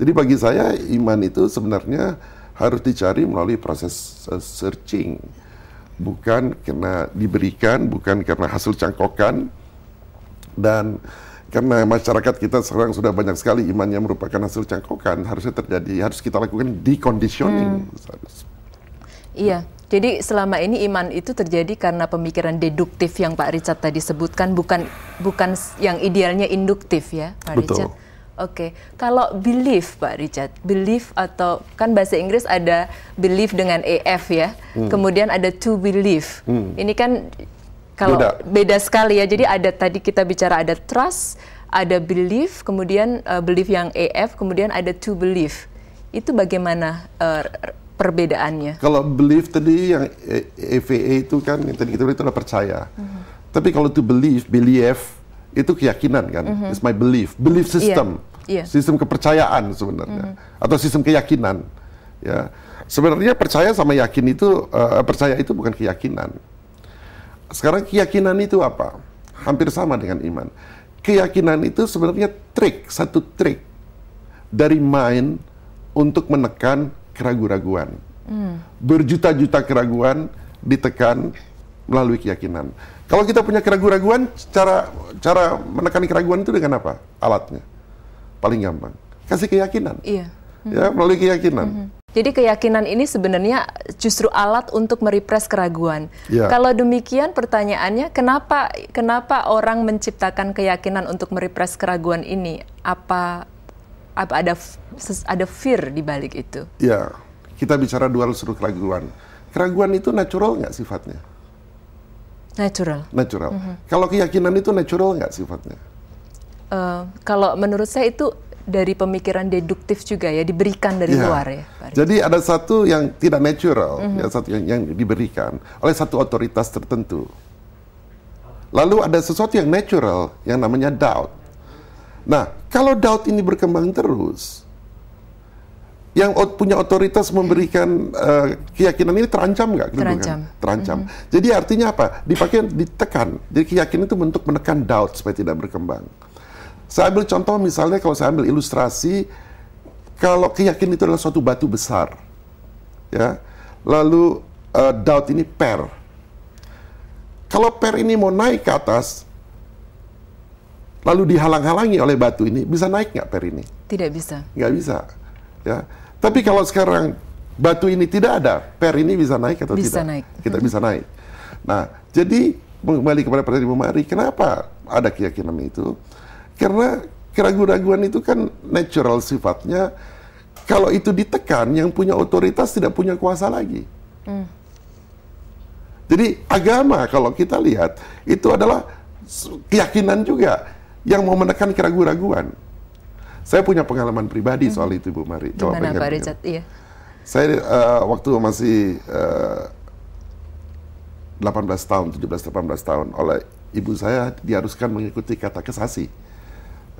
Jadi bagi saya iman itu sebenarnya harus dicari melalui proses eh, searching. Bukan karena diberikan, bukan karena hasil cangkokan, dan karena masyarakat kita sekarang sudah banyak sekali imannya merupakan hasil cangkokan, harusnya terjadi, harus kita lakukan deconditioning. Hmm. Iya, jadi selama ini iman itu terjadi karena pemikiran deduktif yang Pak Richard tadi sebutkan bukan bukan yang idealnya induktif ya, Pak Betul. Richard. Oke, okay. kalau belief Pak Richard, belief atau kan bahasa Inggris ada belief dengan EF ya, hmm. kemudian ada to believe. Hmm. Ini kan kalau beda. beda sekali ya. Jadi ada tadi kita bicara ada trust, ada belief, kemudian uh, belief yang EF, kemudian ada to believe. Itu bagaimana uh, perbedaannya? Kalau belief tadi yang EVA itu kan yang tadi kita itu adalah percaya. Hmm. Tapi kalau to believe, belief itu keyakinan kan, mm -hmm. it's my belief, belief iya. system. Yeah yeah. sistem kepercayaan sebenarnya mm-hmm. atau sistem keyakinan ya sebenarnya percaya sama yakin itu uh, percaya itu bukan keyakinan sekarang keyakinan itu apa hampir sama dengan iman keyakinan itu sebenarnya trik satu trik dari main untuk menekan keraguan-raguan mm. berjuta-juta keraguan ditekan melalui keyakinan kalau kita punya keraguan-raguan, cara cara menekan keraguan itu dengan apa? Alatnya paling gampang. Kasih keyakinan. Iya. Ya, hmm. melalui keyakinan. Hmm. Jadi keyakinan ini sebenarnya justru alat untuk merepres keraguan. Ya. Kalau demikian pertanyaannya kenapa kenapa orang menciptakan keyakinan untuk merepres keraguan ini? Apa apa ada ada fear di balik itu? Ya, kita bicara dual suruh keraguan. Keraguan itu natural nggak sifatnya? Natural. Natural. Mm -hmm. Kalau keyakinan itu natural nggak sifatnya? uh, kalau menurut saya itu dari pemikiran deduktif juga ya diberikan dari ya. luar ya. Pak Jadi ada satu yang tidak natural, mm -hmm. yang satu yang, yang diberikan oleh satu otoritas tertentu. Lalu ada sesuatu yang natural yang namanya doubt. Nah, kalau doubt ini berkembang terus, yang punya otoritas memberikan uh, keyakinan ini terancam nggak? Terancam. Gitu kan? Terancam. Mm -hmm. Jadi artinya apa? Dipakai ditekan. Jadi keyakinan itu bentuk menekan doubt supaya tidak berkembang. Saya ambil contoh misalnya kalau saya ambil ilustrasi, kalau keyakinan itu adalah suatu batu besar, ya, lalu uh, eh, doubt ini per. Kalau per ini mau naik ke atas, lalu dihalang-halangi oleh batu ini, bisa naik nggak per ini? Tidak bisa. Nggak bisa, ya. Tapi kalau sekarang batu ini tidak ada, per ini bisa naik atau bisa tidak? Bisa naik. Kita bisa naik. Nah, jadi kembali kepada pertanyaan Ibu Mari, kenapa ada keyakinan itu? Karena keraguan keraguan itu kan natural sifatnya. Kalau itu ditekan, yang punya otoritas tidak punya kuasa lagi. Hmm. Jadi agama kalau kita lihat itu adalah keyakinan juga yang mau menekan keraguan keraguan Saya punya pengalaman pribadi hmm. soal itu Bu Mari. Coba Gimana Pak Richard? Iya. Saya uh, waktu masih uh, eh, 18 tahun, 17-18 tahun oleh ibu saya diharuskan mengikuti kata kesasi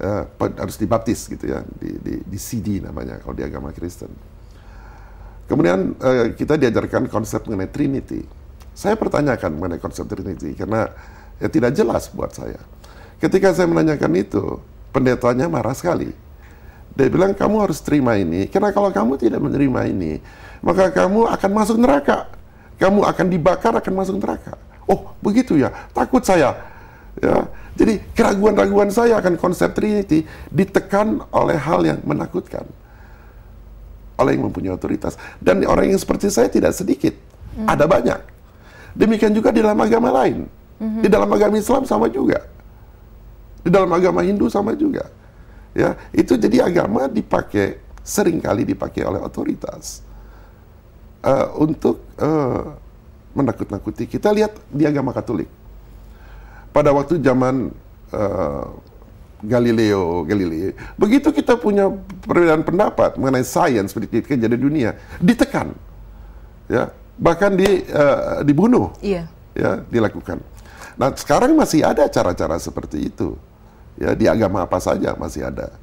uh, harus dibaptis gitu ya di, di, di CD namanya kalau di agama Kristen. Kemudian uh, kita diajarkan konsep mengenai Trinity. Saya pertanyakan mengenai konsep Trinity karena ya tidak jelas buat saya. Ketika saya menanyakan itu, pendetanya marah sekali. Dia bilang kamu harus terima ini karena kalau kamu tidak menerima ini, maka kamu akan masuk neraka. Kamu akan dibakar akan masuk neraka. Oh, begitu ya. Takut saya. Ya, jadi keraguan-raguan saya akan konsep Trinity ditekan oleh hal yang menakutkan. Oleh yang mempunyai otoritas. Dan orang yang seperti saya tidak sedikit. Hmm. Ada banyak. Demikian juga di dalam agama lain. Hmm. Di dalam agama Islam sama juga. Di dalam agama Hindu sama juga. Ya, itu jadi agama dipakai seringkali dipakai oleh otoritas uh, untuk uh, menakut-nakuti. Kita lihat di agama Katolik pada waktu zaman uh, Galileo Galilei. Begitu kita punya perbedaan pendapat mengenai sains pendidikan jadi dunia, ditekan. Ya, bahkan di uh, dibunuh. Iya. Ya, dilakukan. Nah, sekarang masih ada cara-cara seperti itu. Ya, di agama apa saja masih ada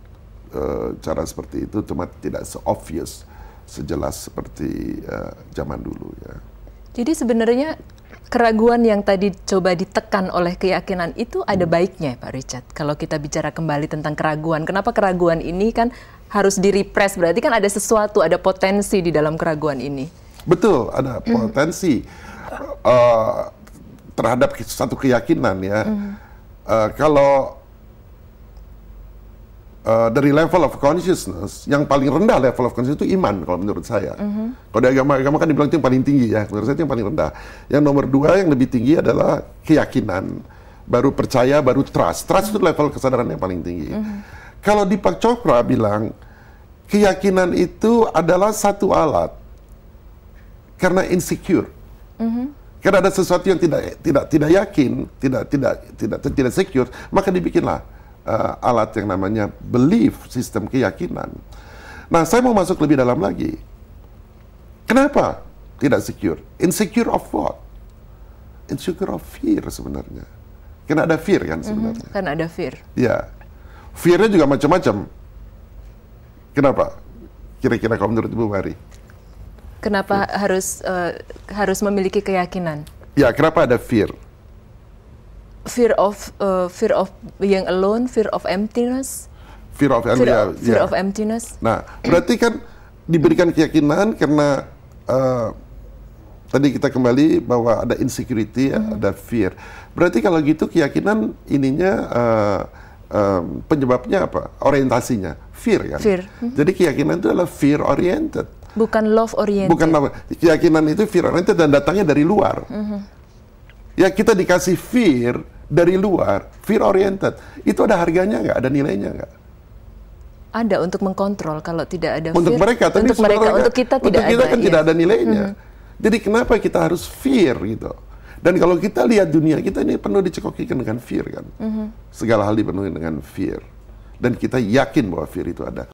eh, cara seperti itu, cuma tidak se-obvious, sejelas seperti uh, zaman dulu ya. Jadi sebenarnya keraguan yang tadi coba ditekan oleh keyakinan itu ada hmm. baiknya Pak Richard. Kalau kita bicara kembali tentang keraguan, kenapa keraguan ini kan harus direpress? Berarti kan ada sesuatu, ada potensi di dalam keraguan ini. Betul, ada hmm. potensi mm. uh, terhadap satu keyakinan ya. Mm. Uh, kalau Eh, dari level of consciousness yang paling rendah level of consciousness itu iman kalau menurut saya. Mm-hmm. Kalau di agama-agama kan dibilang itu yang paling tinggi ya, menurut saya itu yang paling rendah. Yang nomor dua yang lebih tinggi adalah keyakinan, baru percaya, baru trust. Trust mm-hmm. itu level kesadaran yang paling tinggi. Mm-hmm. Kalau di Pak Chopra bilang keyakinan itu adalah satu alat karena insecure. Mm-hmm karena ada sesuatu yang tidak tidak tidak yakin, tidak tidak tidak tidak secure, maka dibikinlah uh, alat yang namanya belief, sistem keyakinan. Nah, saya mau masuk lebih dalam lagi. Kenapa tidak secure? Insecure of what? Insecure of fear sebenarnya. Karena ada fear kan mhm, sebenarnya. Mm -hmm, karena ada fear. Ya. Fearnya juga macam-macam. Kenapa? Kira-kira kalau menurut Ibu Mari? Kenapa hmm. harus uh, harus memiliki keyakinan? Ya, kenapa ada fear? fear of uh, fear of being alone, fear of emptiness. Fear of, fear of, fear yeah. of emptiness. Nah, berarti kan diberikan keyakinan karena uh, tadi kita kembali bahwa ada insecurity, mm -hmm. ada fear. Berarti kalau gitu keyakinan ininya uh, uh, penyebabnya apa? Orientasinya fear kan. Fear. Mm -hmm. Jadi keyakinan itu adalah fear oriented. Bukan love oriented. Bukan love. Keyakinan itu fear oriented dan datangnya dari luar. Mm -hmm Ya kita dikasih fear dari luar, fear oriented. Itu ada harganya nggak? Ada nilainya nggak? Ada untuk mengkontrol kalau tidak ada untuk Mereka, tapi untuk mereka, untuk kita tidak untuk kita kan ada, kan ya. tidak iya. ada nilainya. Hmm. Jadi kenapa kita harus fear gitu? Dan kalau kita lihat dunia kita ini penuh dicekokikan dengan fear kan. -hmm. Segala hal dipenuhi dengan fear. Dan kita yakin bahwa fear itu ada.